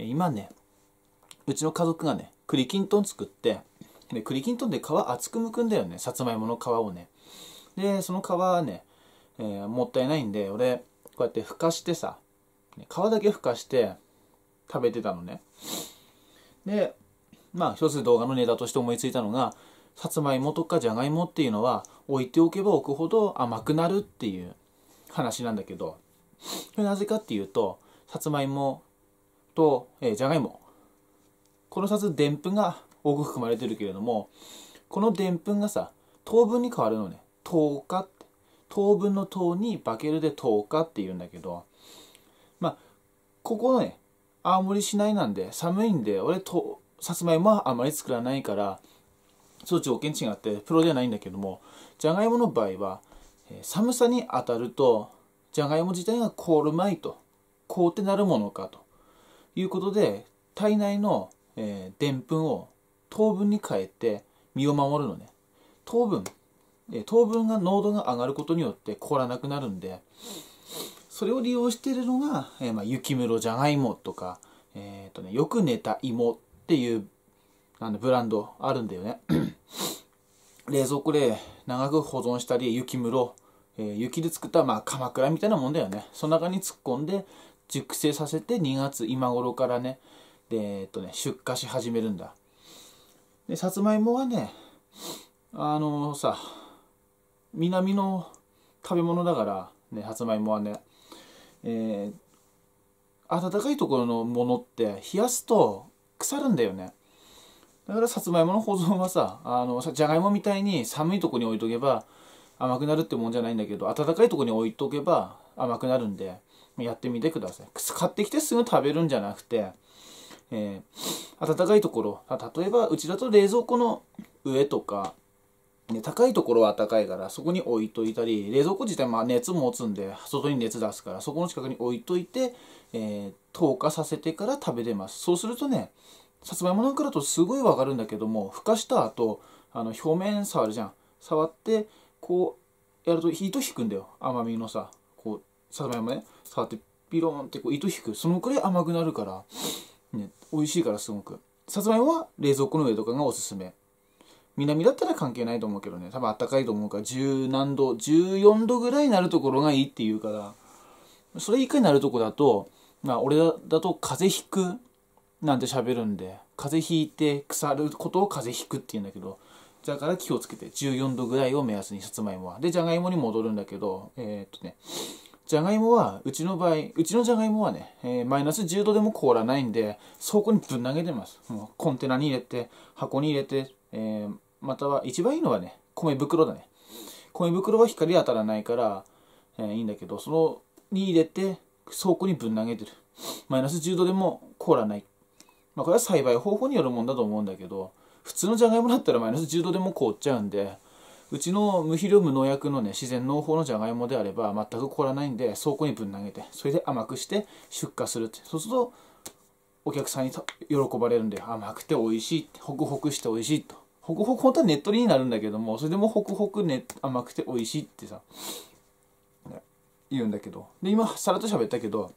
今ね、うちの家族がね、栗きんとん作って、で栗きんとんで皮厚くむくんだよね、さつまいもの皮をね。で、その皮はね、えー、もったいないんで、俺、こうやってふかしてさ、皮だけふかして食べてたのね。で、まあ一つ動画のネタとして思いついたのが、さつまいもとかじゃがいもっていうのは置いておけば置くほど甘くなるっていう話なんだけど、なぜかっていうと、さつまいもと、えじゃがいもこの2つでんぷんが多く含まれてるけれどもこのでんぷんがさ糖分に変わるのね糖化って糖分の糖に化けるで糖化って言うんだけどまあここね青森市内なんで寒いんで俺とさつまいもはあまり作らないからちう条件違ってプロではないんだけどもじゃがいもの場合は寒さに当たるとじゃがいも自体が凍るまいと凍ってなるものかということで、体内の、えー、でんぷんを糖分に変えて身を守るのね。糖分、えー、糖分が濃度が上がることによって凍らなくなるんで、それを利用しているのが、えー、まあ、雪室じゃがいもとか、えっ、とね、よく寝た芋っていうあのブランドあるんだよね。冷蔵庫で長く保存したり、雪室、えー、雪で作った、まあ、鎌倉みたいなもんだよね。その中に突っ込んで、熟成させて2月今頃からねでえっとね出荷し始めるんだでさつまいもはねあのー、さ南の食べ物だからねさつまいもはねえー、暖かいところのものって冷やすと腐るんだよねだからさつまいもの保存はさあのじゃがいもみたいに寒いとこに置いとけば甘くなるってもんじゃないんだけど暖かいとこに置いとけば甘くなるんでやってみてください。買ってきてすぐ食べるんじゃなくて、えー、暖かいところ、例えばうちだと冷蔵庫の上とか、ね、高いところは暖かいからそこに置いといたり、冷蔵庫自体まあ熱持つんで、外に熱出すからそこの近くに置いといて、えー、透過させてから食べれます。そうするとね、さつまいもなんかだとすごいわかるんだけども、ふかした後、あの表面触るじゃん。触って、こうやるとと引くんだよ。甘みのさ。さつまいもね触ってピローンってこう糸引くそのくらい甘くなるから、ね、美味しいからすごくさつまいもは冷蔵庫の上とかがおすすめ南だったら関係ないと思うけどね多分あったかいと思うから十何度14度ぐらいになるところがいいっていうからそれ以下になるとこだと、まあ、俺だと風邪ひくなんて喋るんで風邪ひいて腐ることを風邪ひくって言うんだけどだから気をつけて14度ぐらいを目安にさつまいもはでじゃがいもに戻るんだけどえー、っとねじゃがいもは、うちの場合、うちのじゃがいもはね、えー、マイナス10度でも凍らないんで、倉庫にぶん投げてます。もうコンテナに入れて、箱に入れて、えー、または一番いいのはね、米袋だね。米袋は光当たらないから、えー、いいんだけど、その、に入れて、倉庫にぶん投げてる。マイナス10度でも凍らない。まあ、これは栽培方法によるもんだと思うんだけど、普通のじゃがいもだったらマイナス10度でも凍っちゃうんで、うちの無ヒ料無農薬のね、自然農法のじゃがいもであれば、全く凍らないんで、倉庫にぶん投げて、それで甘くして出荷するって。そうすると、お客さんに喜ばれるんで、甘くて美味しいって、ホクホクして美味しいと。ホクホク、本当はねっとりになるんだけども、それでもホクホクね、甘くて美味しいってさ、ね、言うんだけど。で、今、さらっと喋ったけど、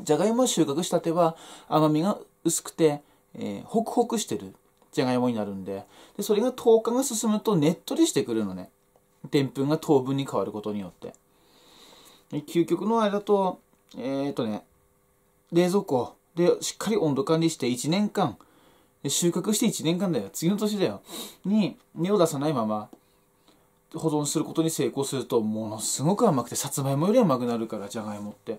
じゃがいも収穫したては、甘みが薄くて、えー、ホクホクしてる。じゃがいもになるんででそれが10日が進むとねっとりしてくるのねでんぷんが糖分に変わることによって究極のあれだとえっ、とね冷蔵庫でしっかり温度管理して1年間収穫して1年間だよ次の年だよに根を出さないまま保存することに成功するとものすごく甘くてさつまいもより甘くなるからじゃがいもって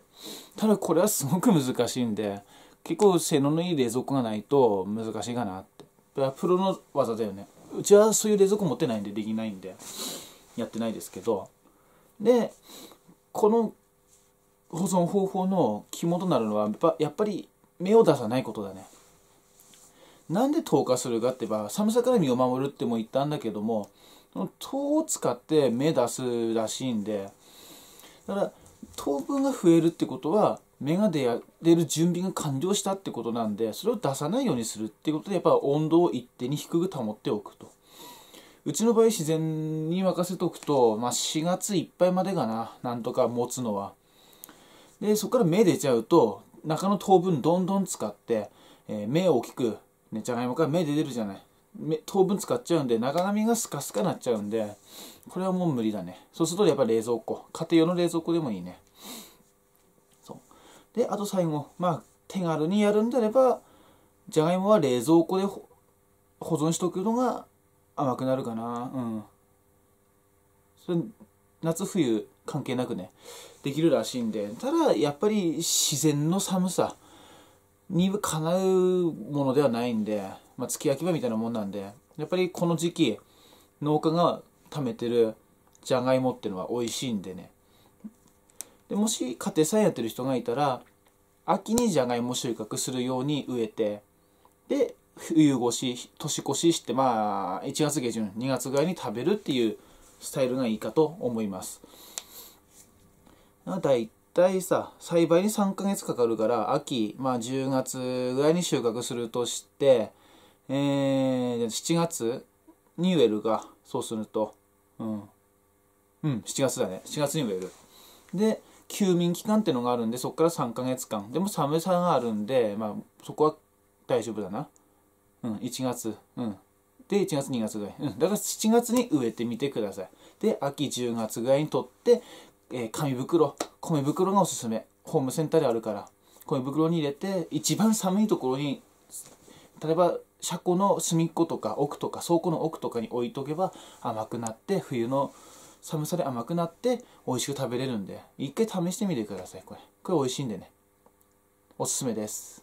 ただこれはすごく難しいんで結構性能のいい冷蔵庫がないと難しいかなプロの技だよねうちはそういう冷蔵庫持ってないんでできないんでやってないですけどでこの保存方法の肝となるのはやっぱり芽を出さないことだねなんで透過するかってば寒さから身を守るっても言ったんだけども糖を使って芽出すらしいんでだから糖分が増えるってことは芽が出る準備が完了したってことなんでそれを出さないようにするってことでやっぱ温度を一定に低く保っておくとうちの場合自然に沸かせておくと、まあ、4月いっぱいまでかななんとか持つのはでそこから芽出ちゃうと中の糖分どんどん使って、えー、芽を大きく、じゃがいもから芽出るじゃない糖分使っちゃうんで中身がスカスカになっちゃうんでこれはもう無理だねそうするとやっぱ冷蔵庫家庭用の冷蔵庫でもいいねで、あと最後、まあ、手軽にやるんであれば、じゃがいもは冷蔵庫で保存しておくのが甘くなるかな。うん。それ、夏冬関係なくね、できるらしいんで、ただ、やっぱり自然の寒さにかなうものではないんで、まあ、月焼き場みたいなもんなんで、やっぱりこの時期、農家が貯めてるじゃがいもっていうのは美味しいんでね、でもし家庭菜園やってる人がいたら秋にじゃがいも収穫するように植えてで冬越し年越ししてまあ1月下旬2月ぐらいに食べるっていうスタイルがいいかと思いますだいたいさ栽培に3ヶ月かかるから秋、まあ、10月ぐらいに収穫するとして、えー、7月に植えるかそうするとうん、うん、7月だね7月に植えるで休眠期間っていうのがあるんでそこから3ヶ月間でも寒さがあるんで、まあ、そこは大丈夫だな、うん、1月、うん、で1月2月ぐらい、うん、だから7月に植えてみてくださいで秋10月ぐらいにとって、えー、紙袋米袋がおすすめホームセンターであるから米袋に入れて一番寒いところに例えば車庫の隅っことか奥とか倉庫の奥とかに置いとけば甘くなって冬の寒さで甘くなって美味しく食べれるんで、一回試してみてください、これ。これ美味しいんでね。おすすめです。